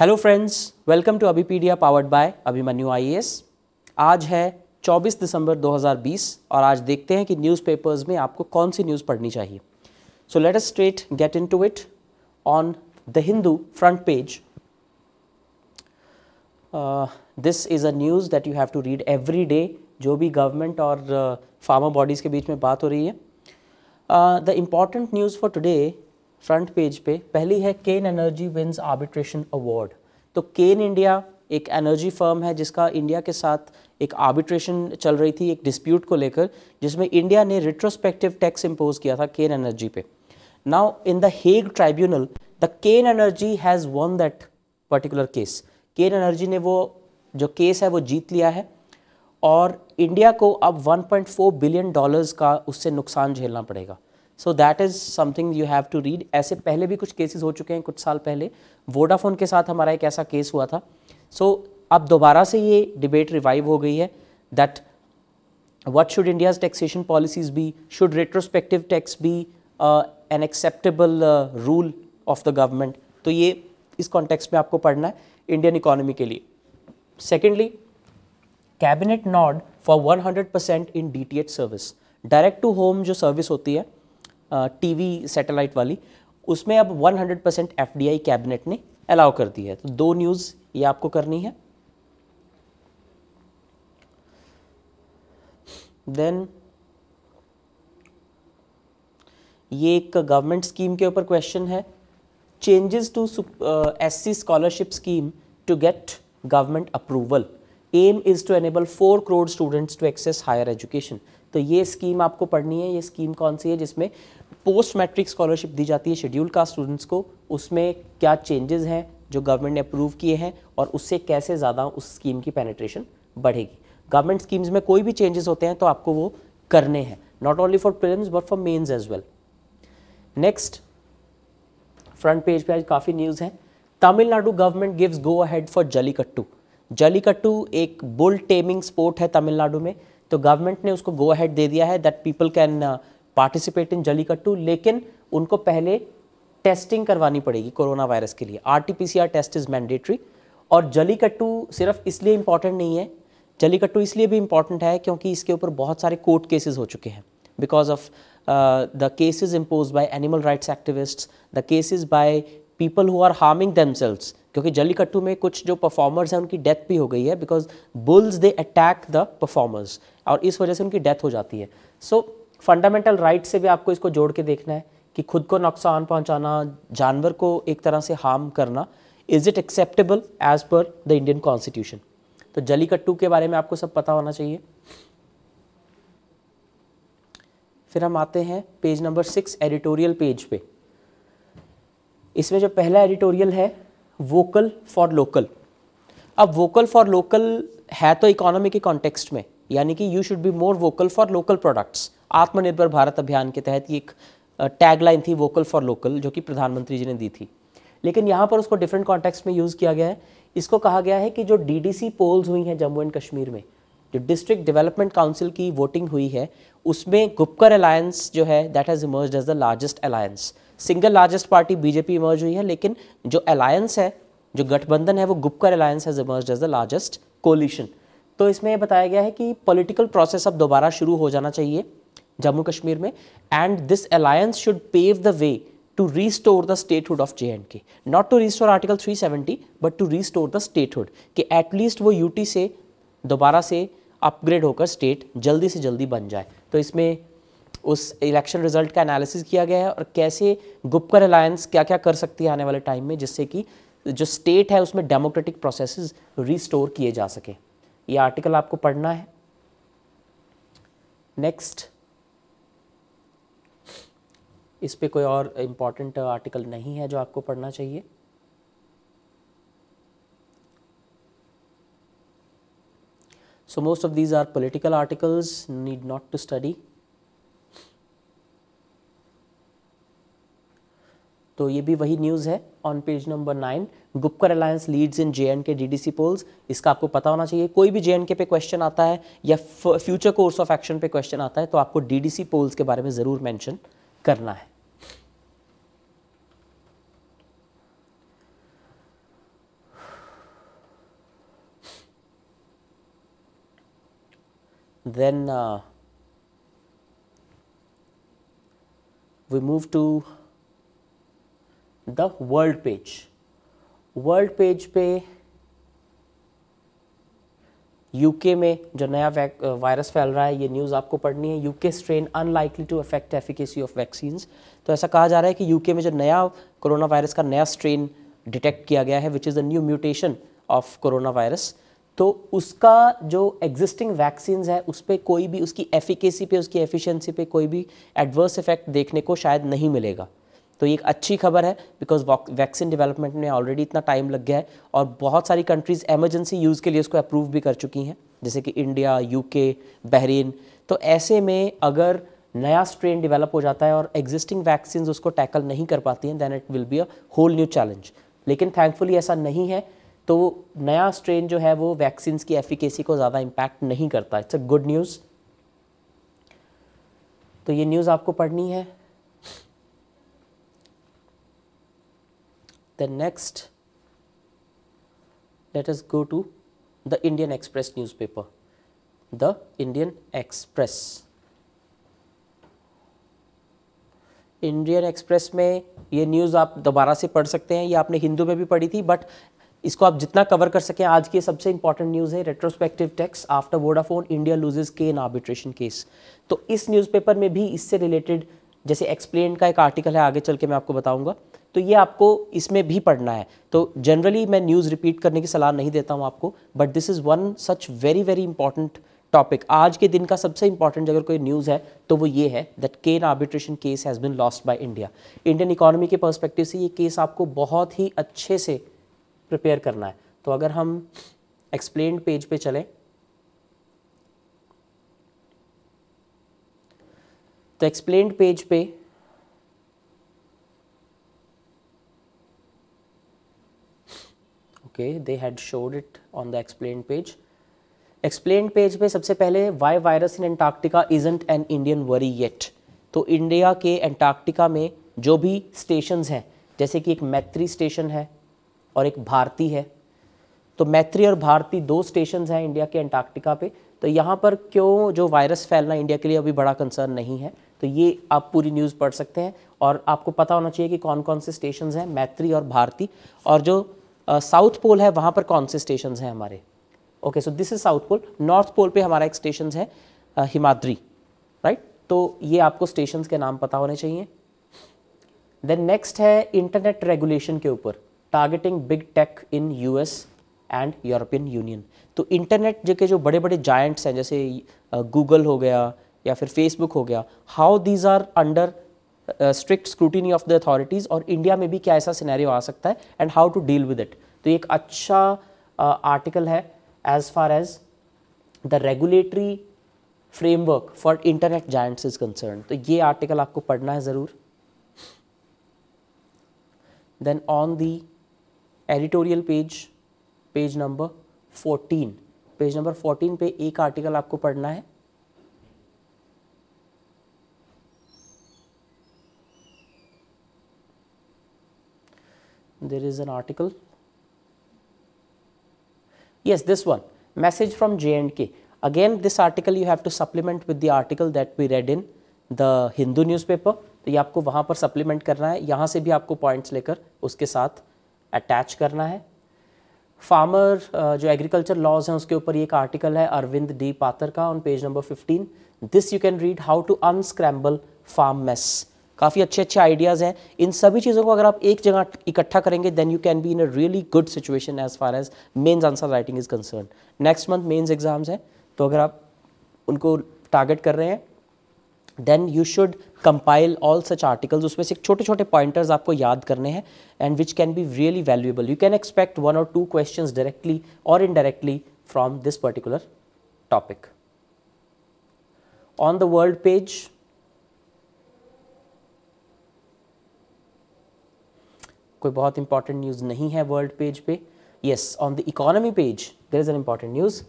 Hello friends welcome to Abhipedia powered by Abhimanyu एस आज है 24 दिसंबर 2020 और आज देखते हैं कि न्यूज़पेपर्स में आपको कौन सी न्यूज़ पढ़नी चाहिए so let us straight get into it on the Hindu front page this is a news that you have to read every day जो भी गवर्नमेंट और फार्मा uh, बॉडीज़ के बीच में बात हो रही है the important news for today front page पे पहली है Cairn energy wins arbitration award तो केन इंडिया एक एनर्जी फर्म है जिसका इंडिया के साथ एक आर्बिट्रेशन चल रही थी एक डिस्प्यूट को लेकर जिसमें इंडिया ने रिट्रोस्पेक्टिव टैक्स इम्पोज किया था केन एनर्जी पे now in the Hague tribunal the Cairn energy has won that particular case Cairn energy ने वो जो केस है वो जीत लिया है और इंडिया को अब 1.4 बिलियन डॉलर्स का उससे नुकसान झेलना पड़ेगा so that is something you have to read ऐसे पहले भी कुछ केसेस हो चुके हैं कुछ साल पहले वोडाफोन के साथ हमारा एक ऐसा केस हुआ था सो so, अब दोबारा से ये डिबेट रिवाइव हो गई है that what should India's taxation policies भी शुड रेट्रोस्पेक्टिव टैक्स भी an acceptable rule of the government तो ये इस कॉन्टेक्स्ट में आपको पढ़ना है इंडियन इकोनॉमी के लिए secondly cabinet nod for 100 percent in D service direct to home जो सर्विस होती है टीवी सैटेलाइट वाली उसमें अब 100 परसेंट एफ कैबिनेट ने अलाउ कर दी है तो दो न्यूज़ ये आपको करनी है देन ये एक गवर्नमेंट स्कीम के ऊपर क्वेश्चन है changes to S C scholarship scheme to get government approval aim is to enable four crore students to access higher education तो ये स्कीम आपको पढ़नी है ये स्कीम कौन सी है जिसमें पोस्ट मैट्रिक स्कॉलरशिप दी जाती है शेड्यूल कास्ट स्टूडेंट्स को उसमें क्या चेंजेस हैं जो गवर्नमेंट ने अप्रूव किए हैं और उससे कैसे ज़्यादा उस स्कीम की पेनिट्रेशन बढ़ेगी गवर्नमेंट स्कीम्स में कोई भी चेंजेस होते हैं तो आपको वो करने हैं not only for prelims but for mains as well next front page पे आज काफ़ी न्यूज़ है Tamil Nadu government gives go ahead for jallikattu jallikattu एक बुल टेमिंग स्पोर्ट है तमिलनाडु में तो गवर्नमेंट ने उसको गो अहेड दे दिया है that people can participate in jallikattu लेकिन उनको पहले टेस्टिंग करवानी पड़ेगी कोरोना वायरस के लिए R T P C R test is mandatory और जलीकट्टू सिर्फ इसलिए इम्पॉर्टेंट नहीं है जलीकट्टू इसलिए भी इम्पॉर्टेंट है क्योंकि इसके ऊपर बहुत सारे कोर्ट केसेस हो चुके हैं because of the cases impose by animal rights activist the cases by people who are harming themselves क्योंकि जलीकट्टू में कुछ जो परफॉर्मर्स हैं उनकी डेथ भी हो गई है because bulls they attack the performers और इस वजह से उनकी डेथ हो जाती है सो फंडामेंटल राइट से भी आपको इसको जोड़ के देखना है कि खुद को नुकसान पहुंचाना जानवर को एक तरह से हार्म करना is it acceptable as per the Indian constitution तो जलीकट्टू के बारे में आपको सब पता होना चाहिए फिर हम आते हैं page number six editorial page पे इसमें जो पहला एडिटोरियल है वोकल फॉर लोकल अब वोकल फॉर लोकल है तो इकोनॉमी के कॉन्टेक्स्ट में यानी कि you should be more vocal for local products Atmanirbhar Bharat अभियान के तहत एक टैगलाइन थी वोकल फॉर लोकल जो कि प्रधानमंत्री जी ने दी थी लेकिन यहाँ पर उसको डिफरेंट कॉन्टेक्स्ट में यूज़ किया गया है इसको कहा गया है कि जो डी पोल्स हुई हैं जम्मू एंड कश्मीर में जो डिस्ट्रिक्ट डेवलपमेंट काउंसिल की वोटिंग हुई है उसमें गुप्कर अलायंस जो है that has emerge as the largest alliance single largest party BJP emerge हुई है लेकिन जो अलायंस है जो गठबंधन है वो Gupkar alliance has emerge as the largest coalition तो इसमें यह बताया गया है कि पॉलिटिकल प्रोसेस अब दोबारा शुरू हो जाना चाहिए जम्मू कश्मीर में and this alliance should pave the way to end के not to restore article three seventy but 370, restore the statehood कि एटलीस्ट वो यूटी से दोबारा से अपग्रेड होकर स्टेट जल्दी से जल्दी बन जाए तो इसमें उस इलेक्शन रिजल्ट का एनालिसिस किया गया है और कैसे गुप्कर अलायंस क्या क्या कर सकती है आने वाले टाइम में जिससे कि जो स्टेट है उसमें डेमोक्रेटिक प्रोसेस रिस्टोर किए जा सके ये आर्टिकल आपको पढ़ना है नेक्स्ट इस पर कोई और इम्पॉर्टेंट आर्टिकल नहीं है जो आपको पढ़ना चाहिए So, most of these are political articles need not to study. तो ये भी वही न्यूज़ है on page number nine Gupkar alliance leads in J and K DDC polls इसका आपको पता होना चाहिए कोई भी जे एंड के पे क्वेश्चन आता है या फ्यूचर कोर्स ऑफ एक्शन पे क्वेश्चन आता है तो आपको डीडीसी पोल्स के बारे में ज़रूर मेंशन करना है and then uh, we move to the world page. World page पे यूके में जो नया वायरस uh, फैल रहा है ये न्यूज़ आपको पढ़नी है UK strain unlikely to affect efficacy of vaccines तो ऐसा कहा जा रहा है कि यूके में जो नया कोरोना वायरस का नया स्ट्रेन डिटेक्ट किया गया है which is the new mutation of corona virus तो उसका जो एग्जिस्टिंग वैक्सीन है उस पर कोई भी उसकी एफिकेसी पे उसकी एफिशिएंसी पे कोई भी एडवर्स इफेक्ट देखने को शायद नहीं मिलेगा तो ये एक अच्छी खबर है बिकॉज वैक्सीन डेवलपमेंट में ऑलरेडी इतना टाइम लग गया है और बहुत सारी कंट्रीज़ एमरजेंसी यूज़ के लिए उसको अप्रूव भी कर चुकी हैं जैसे कि इंडिया यूके बहरीन तो ऐसे में अगर नया स्ट्रेन डेवलप हो जाता है और एग्जिस्टिंग वैक्सीन उसको टैकल नहीं कर पाती हैं then it will be a whole new challenge लेकिन थैंकफुली ऐसा नहीं है तो नया स्ट्रेन जो है वो वैक्सीन की एफिकेसी को ज़्यादा इम्पैक्ट नहीं करता इट्स अ गुड न्यूज़ तो ये न्यूज़ आपको पढ़नी है the next let us go to the Indian Express newspaper the Indian Express Indian Express में ये न्यूज़ आप दोबारा से पढ़ सकते हैं ये आपने हिंदू में भी पढ़ी थी बट इसको आप जितना कवर कर सकें आज की सबसे इंपॉर्टेंट न्यूज़ है retrospective tax after Vodafone India loses Cairn arbitration case तो इस न्यूज़पेपर में भी इससे रिलेटेड जैसे एक्सप्लेन का एक आर्टिकल है आगे चल के मैं आपको बताऊंगा तो ये आपको इसमें भी पढ़ना है तो जनरली मैं न्यूज़ रिपीट करने की सलाह नहीं देता हूँ आपको but this is one such very very important topic आज के दिन का सबसे इंपॉर्टेंट अगर कोई न्यूज़ है तो वो ये है that Cairn arbitration case has been lost by India Indian economy के पर्सपेक्टिव से ये केस आपको बहुत ही अच्छे से प्रिपेयर करना है तो अगर हम एक्सप्लेन पेज पे चलें तो एक्सप्लेन पेज पे okay they had showed it on the explain page explain page पे सबसे पहले why virus in Antarctica isn't an Indian worry yet तो इंडिया के एंटार्क्टिका में जो भी स्टेशन हैं जैसे कि एक मैत्री स्टेशन है और एक भारती है तो मैत्री और भारती दो स्टेशन हैं इंडिया के अंटार्कटिका पे तो यहाँ पर क्यों जो वायरस फैलना इंडिया के लिए अभी बड़ा कंसर्न नहीं है तो ये आप पूरी न्यूज़ पढ़ सकते हैं और आपको पता होना चाहिए कि कौन कौन से स्टेशन हैं मैत्री और भारती और जो साउथ पोल है वहाँ पर कौन से स्टेशन हैं हमारे okay so this is south pole north pole पे हमारा एक स्टेशन है हिमाद्री राइट right? तो ये आपको स्टेशन के नाम पता होने चाहिए देन नेक्स्ट है इंटरनेट रेगुलेशन के ऊपर targeting big tech in U S and European union तो इंटरनेट के जो बड़े बड़े जायंट्स हैं जैसे गूगल हो गया या फिर फेसबुक हो गया how these are under strict scrutiny of the authorities और इंडिया में भी क्या ऐसा सिनेरियो आ सकता है and how to deal with it तो एक अच्छा आर्टिकल uh, है as far as the regulatory framework for internet giants is concern तो ये आर्टिकल आपको पढ़ना है ज़रूर then on the editorial page page number fourteen page number fourteen पे एक आर्टिकल आपको पढ़ना है देर is an article yes this one message from J and K again this article you have to supplement with the article that we read in the Hindu newspaper तो ये आपको वहाँ पर सप्लीमेंट करना है यहाँ से भी आपको पॉइंट्स लेकर उसके साथ अटैच करना है फार्मर uh, जो एग्रीकल्चर लॉज हैं उसके ऊपर एक आर्टिकल है अरविंद डी पातर का on page number fifteen this you can read how to unscramble farm mess काफ़ी अच्छे अच्छे आइडियाज़ हैं इन सभी चीज़ों को अगर आप एक जगह इकट्ठा करेंगे then you can be in a really good situation as far as mains answer writing is concern next month mains exams हैं तो अगर आप उनको टारगेट कर रहे हैं then you should compile all such articles उसमें से छोटे छोटे पॉइंटर्स आपको याद करने हैं and which can be really valuable you can expect one और टू क्वेश्चन डायरेक्टली और indirectly from this particular topic on the world page कोई बहुत इंपॉर्टेंट न्यूज़ नहीं है वर्ल्ड पेज पे yes on the economy page there is an important news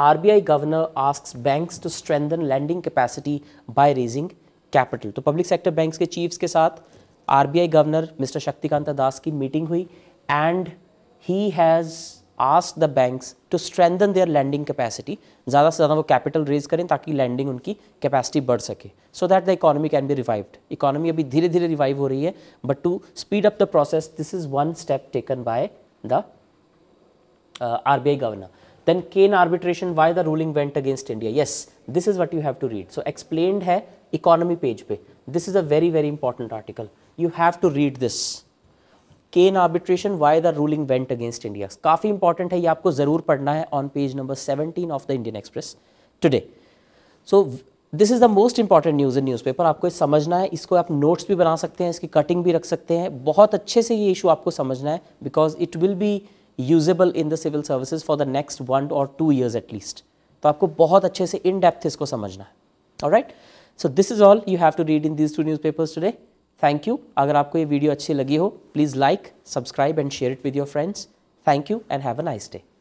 I governor asks banks to strengthen lending capacity by raising capital तो public sector banks के chiefs के साथ I governor mister Shaktikanta Das की meeting हुई and he has ask the banks to strengthen their lending capacity ज़्यादा से ज़्यादा वो कैपिटल रेज करें ताकि लैंडिंग उनकी कैपेसिटी बढ़ सके so that the economy can be revived economy अभी धीरे धीरे रिवाइव हो रही है but to speed up the process this is one step taken by the R B I governor then cane arbitration why the ruling went against India. Yes, this is what you have to read. So explained hai economy page pe This is a very very important article. You have to read this. cane arbitration why the ruling went against India. काफ़ी important hai ye aapko zarur padhna hai on page number 17 of the Indian Express today. So this is the most important news in newspaper आपको समझना है इसको आप notes भी बना सकते हैं इसकी कटिंग भी रख सकते हैं बहुत अच्छे से ये इशू आपको समझना है because it will be usable in the civil services for the next one और टू ईयर्स एट लीस्ट तो आपको बहुत अच्छे से इन डेप्थ इसको समझना है और so this is all you have to read in these two newspapers today thank you अगर आपको ये वीडियो अच्छी लगी हो please like subscribe and share it with your friends thank you and have a nice day